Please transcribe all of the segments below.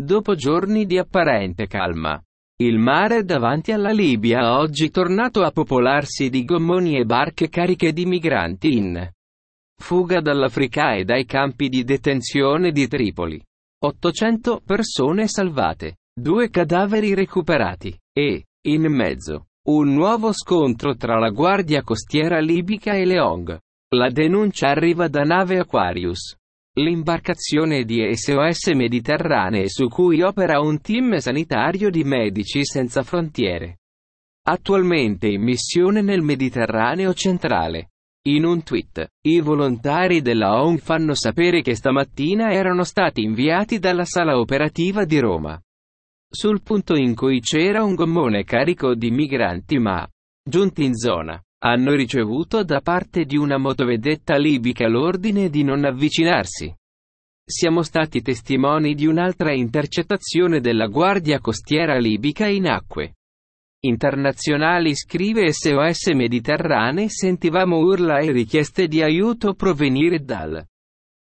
Dopo giorni di apparente calma, il mare davanti alla Libia oggi tornato a popolarsi di gommoni e barche cariche di migranti in fuga dall'Africa e dai campi di detenzione di Tripoli. 800 persone salvate, due cadaveri recuperati e, in mezzo, un nuovo scontro tra la Guardia Costiera Libica e le ONG. La denuncia arriva da nave Aquarius. L'imbarcazione di SOS Mediterranee su cui opera un team sanitario di Medici Senza Frontiere. Attualmente in missione nel Mediterraneo centrale. In un tweet, i volontari della ONG fanno sapere che stamattina erano stati inviati dalla sala operativa di Roma. Sul punto in cui c'era un gommone carico di migranti ma, giunti in zona, hanno ricevuto da parte di una motovedetta libica l'ordine di non avvicinarsi. Siamo stati testimoni di un'altra intercettazione della Guardia Costiera libica in acque internazionali scrive SOS Mediterranee sentivamo urla e richieste di aiuto provenire dal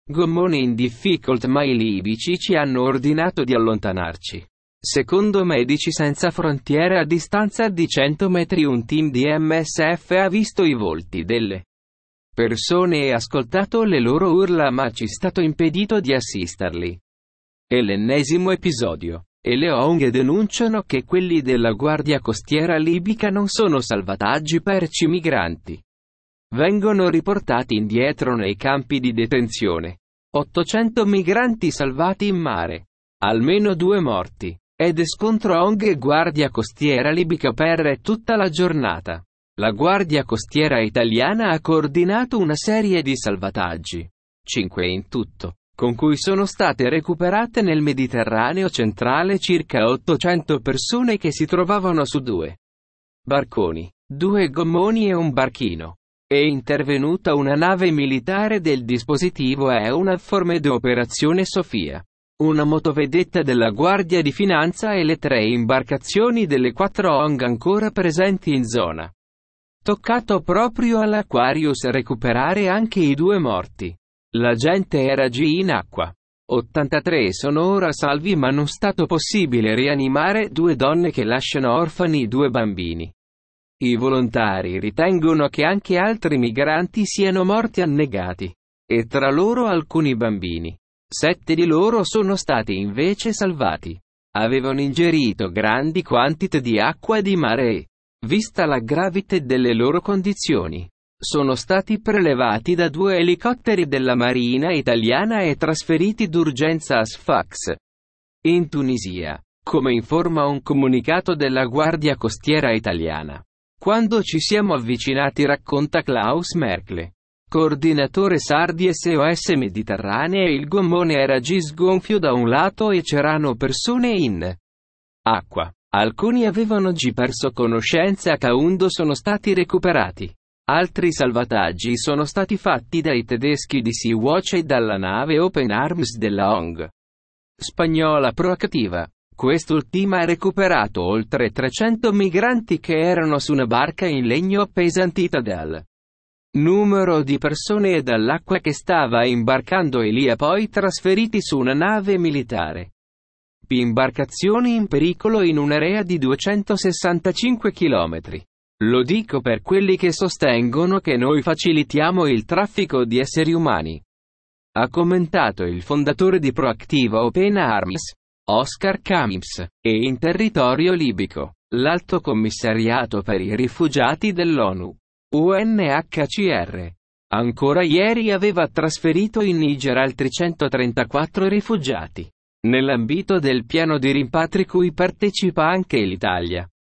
gommone in difficoltà ma i libici ci hanno ordinato di allontanarci. Secondo Medici Senza Frontiere a distanza di 100 metri un team di MSF ha visto i volti delle persone e ascoltato le loro urla ma ci è stato impedito di assisterli. È l'ennesimo episodio, e le ONG denunciano che quelli della Guardia Costiera libica non sono salvataggi per ci migranti. Vengono riportati indietro nei campi di detenzione. 800 migranti salvati in mare. Almeno due morti ed scontro ONG e Guardia Costiera Libica per tutta la giornata. La Guardia Costiera italiana ha coordinato una serie di salvataggi, 5 in tutto, con cui sono state recuperate nel Mediterraneo centrale circa 800 persone che si trovavano su due barconi, due gommoni e un barchino. È intervenuta una nave militare del dispositivo EUNAV Forme Operazione Sofia una motovedetta della Guardia di Finanza e le tre imbarcazioni delle quattro ONG ancora presenti in zona. Toccato proprio all'Aquarius recuperare anche i due morti. La gente era G in acqua. 83 sono ora salvi ma non è stato possibile rianimare due donne che lasciano orfani due bambini. I volontari ritengono che anche altri migranti siano morti annegati. E tra loro alcuni bambini. Sette di loro sono stati invece salvati. Avevano ingerito grandi quantità di acqua di mare e, vista la gravità delle loro condizioni, sono stati prelevati da due elicotteri della Marina italiana e trasferiti d'urgenza a Sfax. In Tunisia, come informa un comunicato della Guardia Costiera italiana. Quando ci siamo avvicinati racconta Klaus Merkle, Coordinatore Sardi SOS Mediterranea il gommone era gis gonfio da un lato e c'erano persone in acqua. Alcuni avevano G perso conoscenza a Caundo sono stati recuperati. Altri salvataggi sono stati fatti dai tedeschi di Sea-Watch e dalla nave Open Arms della ONG. Spagnola proattiva. Quest'ultima ha recuperato oltre 300 migranti che erano su una barca in legno appesantita dal numero di persone e dall'acqua che stava imbarcando Elia poi trasferiti su una nave militare. P imbarcazioni in pericolo in un'area di 265 km. Lo dico per quelli che sostengono che noi facilitiamo il traffico di esseri umani. Ha commentato il fondatore di Proactiva Open Arms, Oscar Kamips, e in territorio libico, l'Alto Commissariato per i Rifugiati dell'ONU. UNHCR. Ancora ieri aveva trasferito in Niger altri 134 rifugiati. Nell'ambito del piano di rimpatri cui partecipa anche l'Italia.